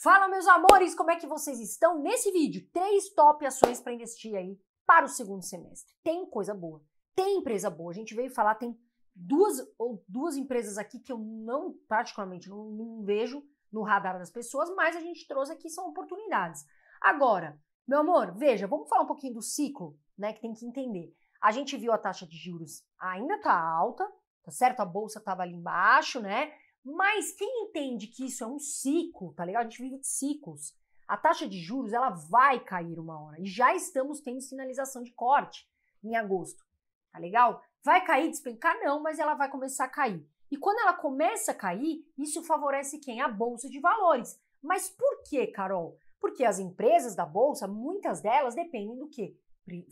Fala meus amores, como é que vocês estão? Nesse vídeo, três top ações para investir aí para o segundo semestre. Tem coisa boa, tem empresa boa. A gente veio falar, tem duas ou duas empresas aqui que eu não, particularmente, não, não vejo no radar das pessoas, mas a gente trouxe aqui são oportunidades. Agora, meu amor, veja, vamos falar um pouquinho do ciclo, né? Que tem que entender. A gente viu a taxa de juros ainda tá alta, tá certo? A bolsa estava ali embaixo, né? Mas quem entende que isso é um ciclo, tá ligado? A gente vive de ciclos. A taxa de juros ela vai cair uma hora. E já estamos tendo sinalização de corte em agosto. Tá legal? Vai cair, despencar? Não, mas ela vai começar a cair. E quando ela começa a cair, isso favorece quem? A bolsa de valores. Mas por que, Carol? Porque as empresas da bolsa, muitas delas dependem do que?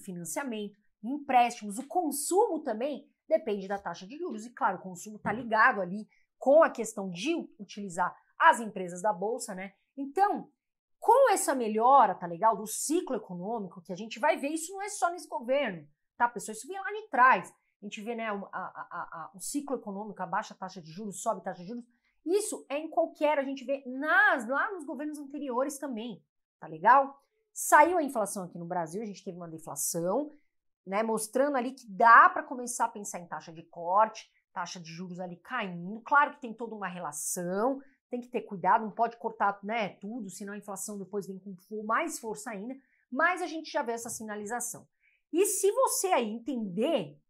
Financiamento, empréstimos, o consumo também depende da taxa de juros. E claro, o consumo está ligado ali com a questão de utilizar as empresas da bolsa, né? Então, com essa melhora, tá legal, do ciclo econômico, que a gente vai ver, isso não é só nesse governo, tá, pessoal? Isso vem lá de trás. A gente vê, né, a, a, a, o ciclo econômico, a baixa taxa de juros, sobe taxa de juros. Isso é em qualquer, a gente vê nas, lá nos governos anteriores também, tá legal? Saiu a inflação aqui no Brasil, a gente teve uma deflação, né, mostrando ali que dá para começar a pensar em taxa de corte, taxa de juros ali caindo. Claro que tem toda uma relação, tem que ter cuidado, não pode cortar né, tudo, senão a inflação depois vem com mais força ainda, mas a gente já vê essa sinalização. E se você aí entender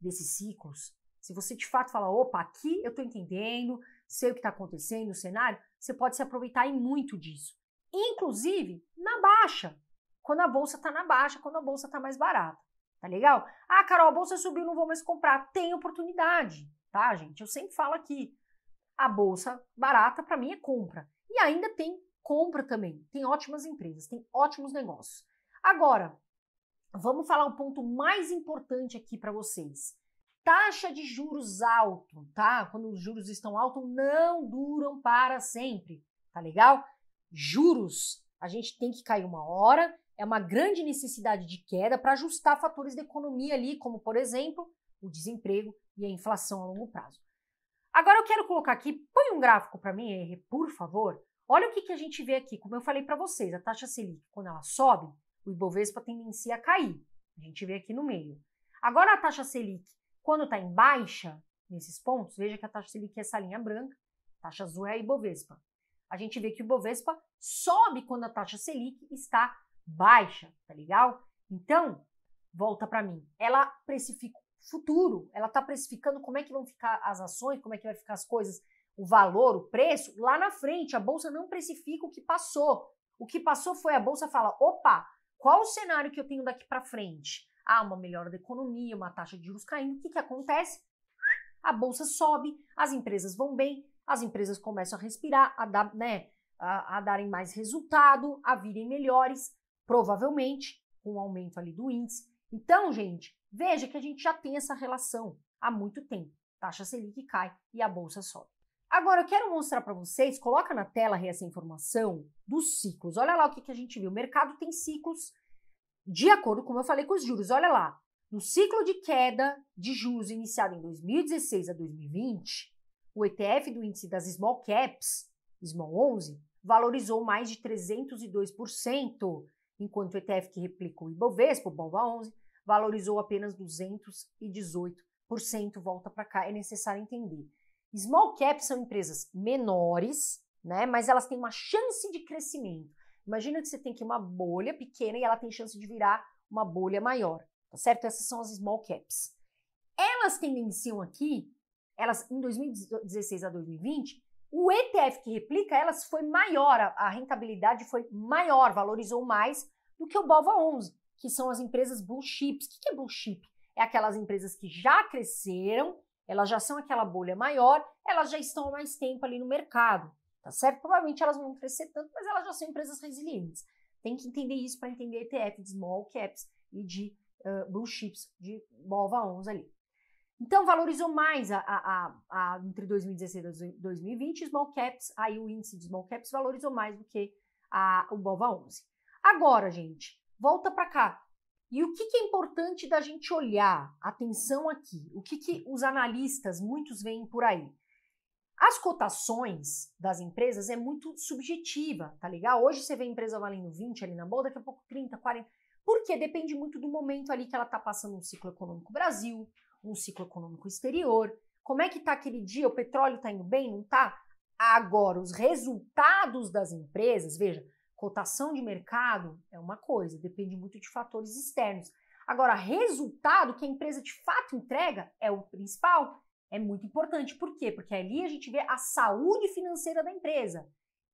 desses ciclos, se você de fato falar, opa, aqui eu estou entendendo, sei o que está acontecendo no cenário, você pode se aproveitar e muito disso. Inclusive na baixa, quando a bolsa está na baixa, quando a bolsa está mais barata. Tá legal? Ah, Carol, a é bolsa subiu, não vou mais comprar. Tem oportunidade, tá, gente? Eu sempre falo aqui. A bolsa barata, para mim, é compra. E ainda tem compra também. Tem ótimas empresas, tem ótimos negócios. Agora, vamos falar um ponto mais importante aqui para vocês. Taxa de juros alto, tá? Quando os juros estão altos, não duram para sempre, tá legal? Juros, a gente tem que cair uma hora é uma grande necessidade de queda para ajustar fatores da economia ali, como por exemplo o desemprego e a inflação a longo prazo. Agora eu quero colocar aqui, põe um gráfico para mim, R, por favor. Olha o que, que a gente vê aqui. Como eu falei para vocês, a taxa Selic, quando ela sobe, o Ibovespa tendencia a cair. A gente vê aqui no meio. Agora a taxa Selic, quando está em baixa, nesses pontos, veja que a taxa Selic é essa linha branca, a taxa azul é a Ibovespa. A gente vê que o Ibovespa sobe quando a taxa Selic está baixa, tá legal? Então, volta para mim. Ela precifica futuro, ela tá precificando como é que vão ficar as ações, como é que vai ficar as coisas, o valor, o preço, lá na frente. A bolsa não precifica o que passou. O que passou foi a bolsa fala: opa, qual o cenário que eu tenho daqui para frente? Ah, uma melhora da economia, uma taxa de juros caindo. O que, que acontece? A bolsa sobe, as empresas vão bem, as empresas começam a respirar, a dar, né, a, a darem mais resultado, a virem melhores provavelmente com aumento ali do índice. Então, gente, veja que a gente já tem essa relação há muito tempo. Taxa Selic cai e a bolsa sobe. Agora eu quero mostrar para vocês, coloca na tela aí essa informação dos ciclos. Olha lá o que, que a gente viu. O mercado tem ciclos de acordo, como eu falei, com os juros. Olha lá, no ciclo de queda de juros iniciado em 2016 a 2020, o ETF do índice das small caps, small 11, valorizou mais de 302% enquanto o ETF que replica o Ibovespa, o BOVA11, valorizou apenas 218%, volta para cá, é necessário entender. Small caps são empresas menores, né, mas elas têm uma chance de crescimento. Imagina que você tem aqui uma bolha pequena e ela tem chance de virar uma bolha maior, tá certo? Essas são as small caps. Elas tendenciam aqui, elas em 2016 a 2020, o ETF que replica elas foi maior, a rentabilidade foi maior, valorizou mais do que o BOVA11, que são as empresas blue chips. O que é blue chip? É aquelas empresas que já cresceram, elas já são aquela bolha maior, elas já estão há mais tempo ali no mercado, tá certo? Provavelmente elas vão crescer tanto, mas elas já são empresas resilientes. Tem que entender isso para entender ETF de small caps e de uh, blue chips, de BOVA11 ali. Então, valorizou mais a, a, a, a entre 2016 e 2020, small caps, aí o índice de small caps valorizou mais do que a, o BOVA 11. Agora, gente, volta para cá. E o que, que, é importante da gente olhar? Atenção aqui. O que, que os analistas, muitos veem por aí? As cotações das empresas é muito subjetiva, tá legal? Hoje você vê a empresa valendo 20 ali na bolsa, daqui a pouco 30, 40. Porque depende muito do momento ali que ela está passando no ciclo econômico Brasil, um ciclo econômico exterior, como é que está aquele dia, o petróleo está indo bem, não está? Agora, os resultados das empresas, veja, cotação de mercado é uma coisa, depende muito de fatores externos. Agora, resultado que a empresa de fato entrega é o principal, é muito importante. Por quê? Porque ali a gente vê a saúde financeira da empresa.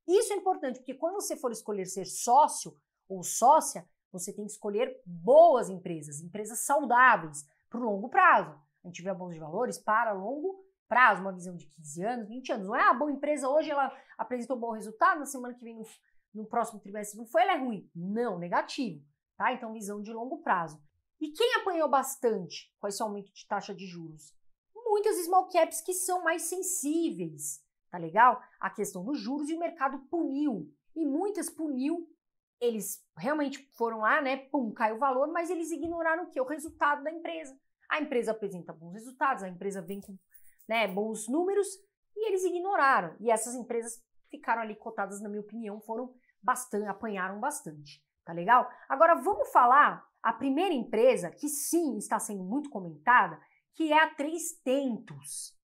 Isso é importante, porque quando você for escolher ser sócio ou sócia, você tem que escolher boas empresas, empresas saudáveis, para o longo prazo. A gente vê a Bolsa de Valores para longo prazo, uma visão de 15 anos, 20 anos. Não é a ah, boa empresa hoje, ela apresentou um bom resultado, na semana que vem, no, no próximo trimestre, não foi, ela é ruim. Não, negativo. Tá? Então, visão de longo prazo. E quem apanhou bastante com esse aumento de taxa de juros? Muitas small caps que são mais sensíveis, tá legal? A questão dos juros e o mercado puniu. E muitas puniu eles realmente foram lá, né? Pum, caiu o valor, mas eles ignoraram o que? O resultado da empresa. A empresa apresenta bons resultados, a empresa vem com né, bons números e eles ignoraram. E essas empresas ficaram ali cotadas, na minha opinião, foram bastante, apanharam bastante. Tá legal? Agora vamos falar a primeira empresa que sim está sendo muito comentada, que é a Três Tentos.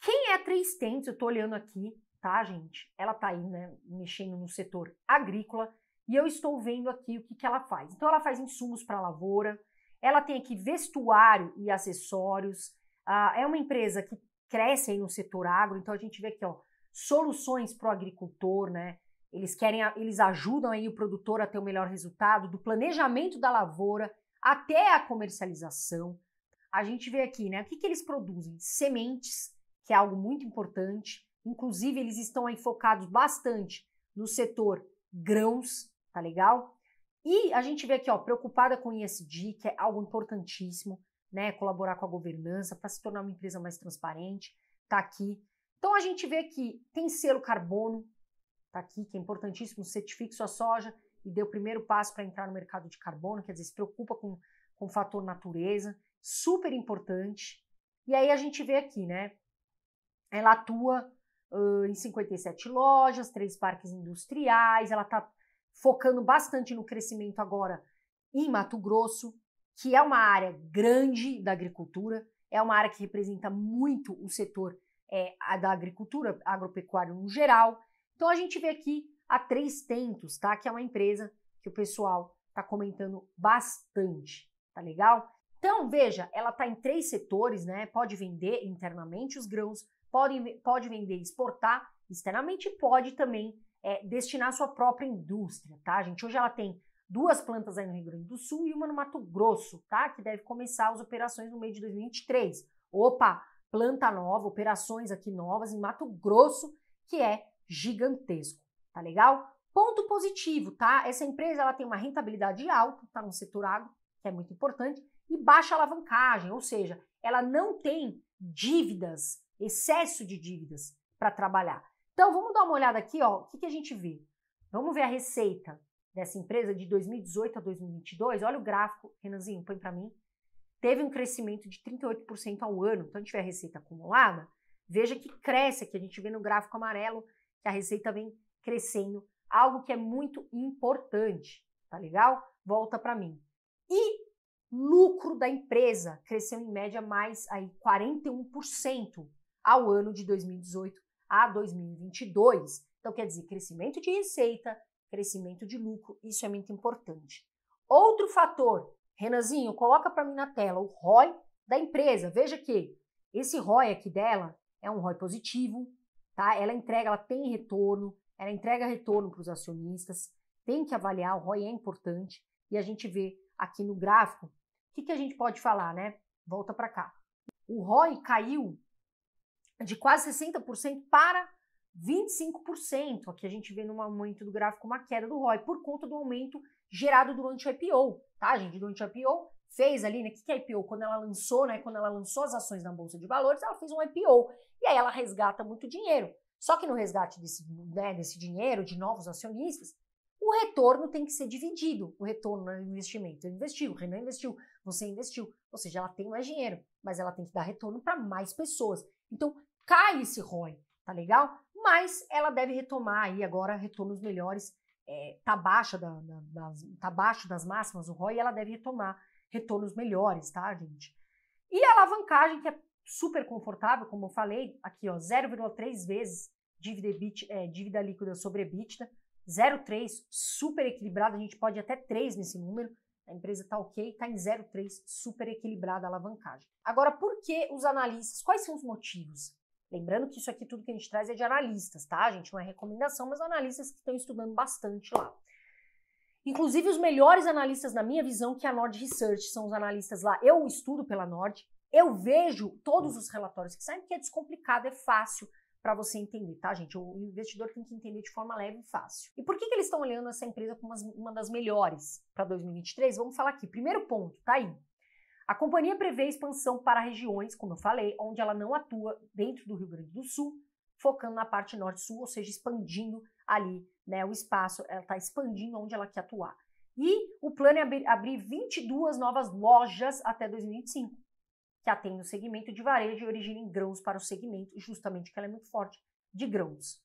Quem é a Três Tentos? Eu estou olhando aqui, tá, gente? Ela tá aí, né, mexendo no setor agrícola e eu estou vendo aqui o que, que ela faz. Então, ela faz insumos para a lavoura, ela tem aqui vestuário e acessórios, ah, é uma empresa que cresce aí no setor agro, então a gente vê aqui, ó, soluções para o agricultor, né? Eles querem, eles ajudam aí o produtor a ter o melhor resultado, do planejamento da lavoura até a comercialização. A gente vê aqui, né? O que, que eles produzem? Sementes, que é algo muito importante. Inclusive, eles estão aí focados bastante no setor grãos, tá legal? E a gente vê aqui, ó, preocupada com ISD, que é algo importantíssimo, né? Colaborar com a governança para se tornar uma empresa mais transparente, tá aqui. Então a gente vê que tem selo carbono, tá aqui, que é importantíssimo, certifique sua soja e dê o primeiro passo para entrar no mercado de carbono, quer dizer, se preocupa com, com o fator natureza, super importante. E aí a gente vê aqui, né? Ela atua uh, em 57 lojas, três parques industriais, ela está focando bastante no crescimento agora em Mato Grosso, que é uma área grande da agricultura, é uma área que representa muito o setor é, da agricultura, agropecuário no geral. Então a gente vê aqui a Três Tentos, tá? Que é uma empresa que o pessoal está comentando bastante, tá legal? Então veja, ela está em três setores, né? Pode vender internamente os grãos, pode, pode vender e exportar externamente, pode também é, destinar sua própria indústria, tá, gente? Hoje ela tem duas plantas aí no Rio Grande do Sul e uma no Mato Grosso, tá? Que deve começar as operações no meio de 2023. Opa, planta nova, operações aqui novas em Mato Grosso, que é gigantesco, tá legal? Ponto positivo, tá? Essa empresa ela tem uma rentabilidade alta, tá no setor agro, que é muito importante, e baixa alavancagem, ou seja, ela não tem dívidas, excesso de dívidas para trabalhar. Então, vamos dar uma olhada aqui, ó, o que, que a gente vê. Vamos ver a receita dessa empresa de 2018 a 2022. Olha o gráfico, Renanzinho, põe para mim. Teve um crescimento de 38% ao ano. Então, a gente vê a receita acumulada. Veja que cresce, que a gente vê no gráfico amarelo que a receita vem crescendo, algo que é muito importante, tá legal? Volta para mim. E lucro da empresa cresceu em média mais aí 41% ao ano de 2018 a 2022. Então, quer dizer, crescimento de receita, crescimento de lucro, isso é muito importante. Outro fator, Renanzinho, coloca para mim na tela o ROI da empresa. Veja que esse ROI aqui dela é um ROI positivo, tá? Ela entrega, ela tem retorno, ela entrega retorno para os acionistas, tem que avaliar, o ROI é importante, e a gente vê aqui no gráfico o que, que a gente pode falar, né? Volta para cá. O ROI caiu de quase 60% para 25%. Aqui a gente vê no momento do gráfico uma queda do ROI por conta do aumento gerado durante o IPO, tá, gente? Durante o IPO fez ali, né? O que, é IPO? Quando ela lançou, né? Quando ela lançou as ações na Bolsa de Valores, ela fez um IPO. E aí ela resgata muito dinheiro. Só que no resgate desse, né, desse dinheiro de novos acionistas, o retorno tem que ser dividido. O retorno no é investimento. Eu é investiu, o Renan investiu, você investiu. Ou seja, ela tem mais dinheiro, mas ela tem que dar retorno para mais pessoas. Então, cai esse ROI, tá legal? Mas ela deve retomar aí agora retornos melhores, é, tá, baixa da, da, das, tá baixo das máximas o ROI e ela deve retomar retornos melhores, tá, gente? E a alavancagem, que é super confortável, como eu falei, aqui ó, 0,3 vezes dívida, EBIT, é, dívida líquida sobre EBITDA, 0,3, super equilibrada, a gente pode ir até 3 nesse número, a empresa está ok, está em 0,3, super equilibrada a alavancagem. Agora, por que os analistas, quais são os motivos Lembrando que isso aqui, tudo que a gente traz é de analistas, tá, gente? Não é recomendação, mas analistas que estão estudando bastante lá. Inclusive, os melhores analistas, na minha visão, que é a Nord Research, são os analistas lá. Eu estudo pela Nord, eu vejo todos os relatórios que saem, porque é descomplicado, é fácil para você entender, tá, gente? O investidor tem que entender de forma leve e fácil. E por que, que eles estão olhando essa empresa como uma das melhores para 2023? Vamos falar aqui. Primeiro ponto, tá aí. A companhia prevê expansão para regiões, como eu falei, onde ela não atua dentro do Rio Grande do Sul, focando na parte norte-sul, ou seja, expandindo ali né, o espaço, ela está expandindo onde ela quer atuar. E o plano é abrir, abrir 22 novas lojas até 2025, que atendem o segmento de varejo e originem grãos para o segmento, justamente que ela é muito forte de grãos.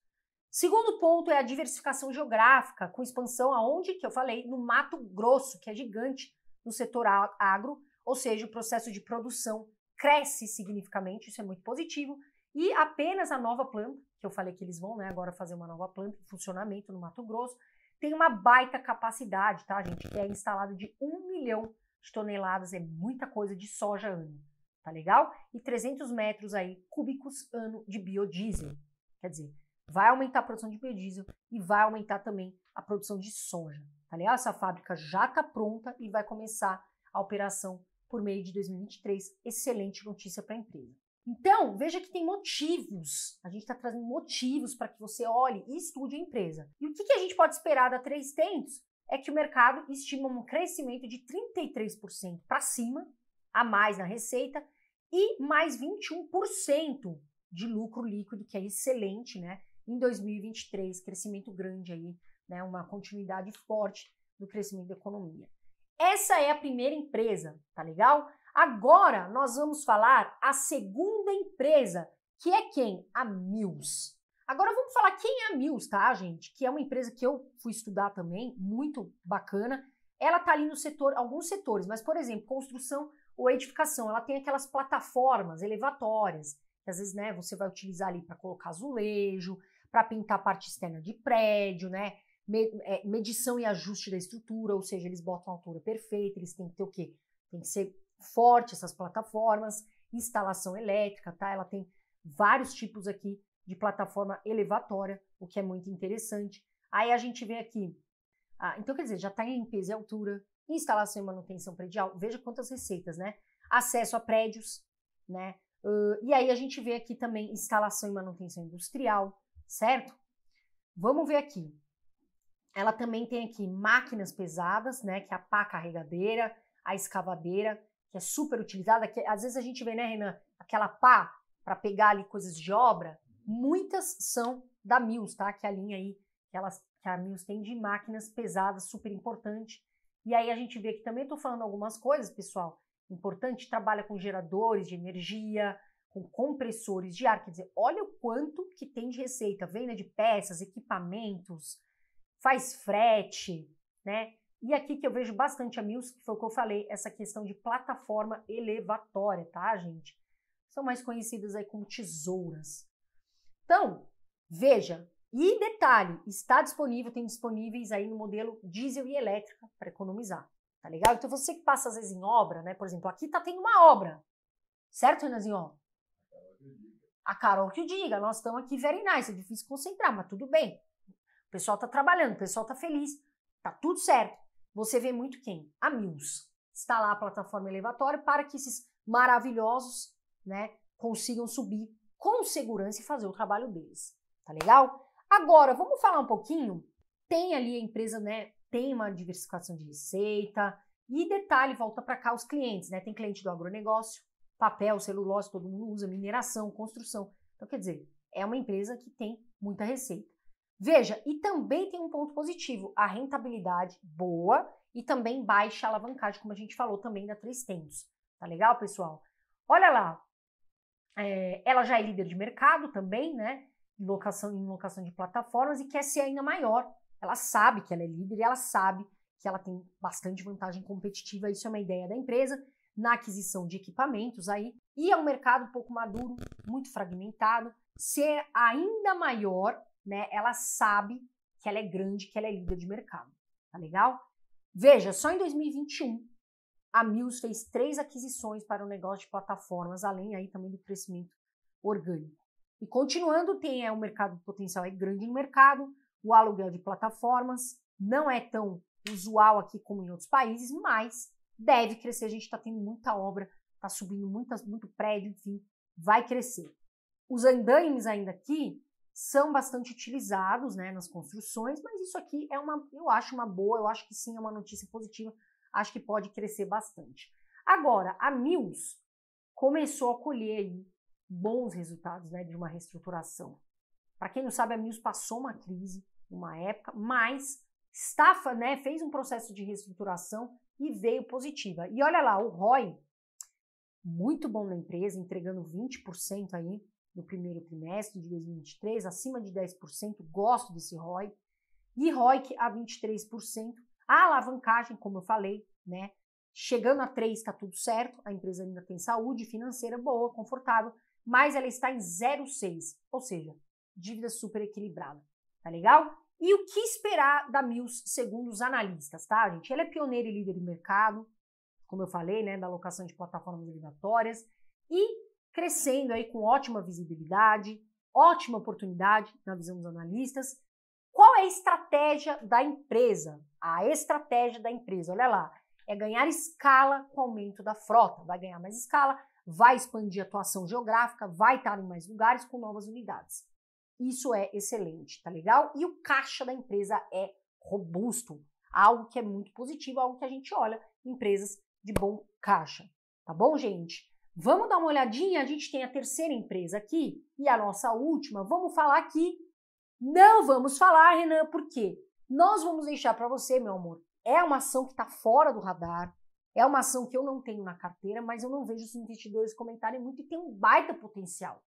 Segundo ponto é a diversificação geográfica, com expansão aonde, que eu falei, no Mato Grosso, que é gigante no setor agro, ou seja, o processo de produção cresce significativamente, isso é muito positivo, e apenas a nova planta, que eu falei que eles vão né, agora fazer uma nova planta em funcionamento no Mato Grosso, tem uma baita capacidade, tá, gente? Que é instalada de 1 milhão de toneladas, é muita coisa de soja ano, tá legal? E 300 metros aí cúbicos ano de biodiesel, quer dizer, vai aumentar a produção de biodiesel e vai aumentar também a produção de soja, tá legal? Essa fábrica já tá pronta e vai começar a operação por meio de 2023. Excelente notícia para a empresa. Então, veja que tem motivos. A gente está trazendo motivos para que você olhe e estude a empresa. E o que, que a gente pode esperar da Três Tentos? É que o mercado estima um crescimento de 33% para cima, a mais na receita, e mais 21% de lucro líquido, que é excelente, né? Em 2023, crescimento grande aí, né? Uma continuidade forte do crescimento da economia. Essa é a primeira empresa, tá legal? Agora nós vamos falar a segunda empresa, que é quem? A Mills. Agora vamos falar quem é a Mills, tá, gente? Que é uma empresa que eu fui estudar também, muito bacana. Ela tá ali no setor, alguns setores, mas por exemplo, construção ou edificação, ela tem aquelas plataformas elevatórias, que às vezes, né, você vai utilizar ali para colocar azulejo, para pintar a parte externa de prédio, né? É, medição e ajuste da estrutura, ou seja, eles botam a altura perfeita, eles têm que ter o quê? Tem que ser forte essas plataformas, instalação elétrica, tá? Ela tem vários tipos aqui de plataforma elevatória, o que é muito interessante. Aí a gente vê aqui, ah, então quer dizer, já está em limpeza e altura, instalação e manutenção predial, veja quantas receitas, né? Acesso a prédios, né? Uh, e aí a gente vê aqui também instalação e manutenção industrial, certo? Vamos ver aqui. Ela também tem aqui máquinas pesadas, né, que é a pá carregadeira, a escavadeira, que é super utilizada, que às vezes a gente vê, né, Renan, aquela pá para pegar ali coisas de obra, muitas são da Mills, tá? Que é a linha aí que, elas, que a Mills tem de máquinas pesadas, super importante. E aí a gente vê que também estou falando algumas coisas, pessoal, importante, trabalha com geradores de energia, com compressores de ar, quer dizer, olha o quanto que tem de receita, venda de peças, equipamentos, faz frete, né? E aqui que eu vejo bastante a Mills, que foi o que eu falei, essa questão de plataforma elevatória, tá, gente? São mais conhecidas aí como tesouras. Então, veja, e detalhe, está disponível, tem disponíveis aí no modelo diesel e elétrica para economizar, tá legal? Então você que passa às vezes em obra, né? Por exemplo, aqui tá tendo uma obra, certo, Renanzinho? A Carol que o diga, nós estamos aqui very nice, é difícil concentrar, mas tudo bem pessoal está trabalhando, o pessoal está feliz, está tudo certo. Você vê muito quem? A Mills. Está lá a plataforma elevatória para que esses maravilhosos, né, consigam subir com segurança e fazer o trabalho deles. Tá legal? Agora, vamos falar um pouquinho. Tem ali a empresa, né, tem uma diversificação de receita. E detalhe, volta para cá os clientes, né? Tem cliente do agronegócio, papel, celulose, todo mundo usa, mineração, construção. Então, quer dizer, é uma empresa que tem muita receita. Veja, e também tem um ponto positivo, a rentabilidade boa e também baixa alavancagem, como a gente falou também da Três tempos Tá legal, pessoal? Olha lá, é, ela já é líder de mercado também, né? Em locação, em locação de plataformas e quer ser ainda maior. Ela sabe que ela é líder e ela sabe que ela tem bastante vantagem competitiva. Isso é uma ideia da empresa na aquisição de equipamentos aí. E é um mercado um pouco maduro, muito fragmentado. Ser ainda maior né, ela sabe que ela é grande, que ela é líder de mercado. Tá legal? Veja, só em 2021 a Mills fez três aquisições para o negócio de plataformas, além aí também do crescimento orgânico. E continuando, tem é, o mercado potencial é grande no mercado, o aluguel de plataformas não é tão usual aqui como em outros países, mas deve crescer. A gente está tendo muita obra, está subindo muitas, muito prédio, enfim, vai crescer. Os andaimes ainda aqui, são bastante utilizados né, nas construções, mas isso aqui é uma, eu acho uma boa, eu acho que sim, é uma notícia positiva, acho que pode crescer bastante. Agora, a Mills começou a colher bons resultados né, de uma reestruturação. Para quem não sabe, a Mills passou uma crise, uma época, mas está, né, fez um processo de reestruturação e veio positiva. E olha lá, o ROI, muito bom na empresa, entregando 20% aí, no primeiro trimestre de 2023, acima de 10%, gosto desse ROI, e ROIC a 23%. A alavancagem, como eu falei, né, chegando a 3 está tudo certo, a empresa ainda tem saúde financeira boa, confortável, mas ela está em 0,6, ou seja, dívida super equilibrada, tá legal? E o que esperar da Mills segundo os analistas, tá, gente? Ela é pioneira e líder de mercado, como eu falei, né, da alocação de plataformas obrigatórias, e crescendo aí com ótima visibilidade, ótima oportunidade na visão dos analistas. Qual é a estratégia da empresa? A estratégia da empresa, olha lá, é ganhar escala com o aumento da frota. Vai ganhar mais escala, vai expandir a atuação geográfica, vai estar em mais lugares com novas unidades. Isso é excelente, tá legal? E o caixa da empresa é robusto, algo que é muito positivo, algo que a gente olha empresas de bom caixa, tá bom, gente? Vamos dar uma olhadinha, a gente tem a terceira empresa aqui e a nossa última. Vamos falar aqui. Não vamos falar, Renan, por quê? Nós vamos deixar para você, meu amor. É uma ação que está fora do radar, é uma ação que eu não tenho na carteira, mas eu não vejo os investidores comentarem muito e tem um baita potencial.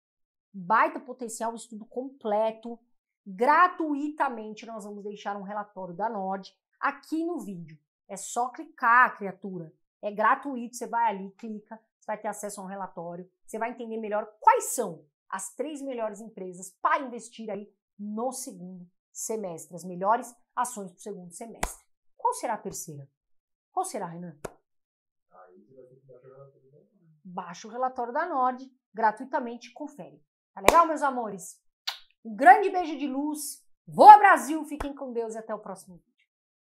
Baita potencial, estudo completo. Gratuitamente nós vamos deixar um relatório da Nord aqui no vídeo. É só clicar, criatura. É gratuito, você vai ali, clica, você vai ter acesso a um relatório, você vai entender melhor quais são as três melhores empresas para investir aí no segundo semestre, as melhores ações para o segundo semestre. Qual será a terceira? Qual será, Renan? Baixa o relatório da Nord gratuitamente confere. Tá legal, meus amores? Um grande beijo de luz. ao Brasil, fiquem com Deus e até o próximo vídeo.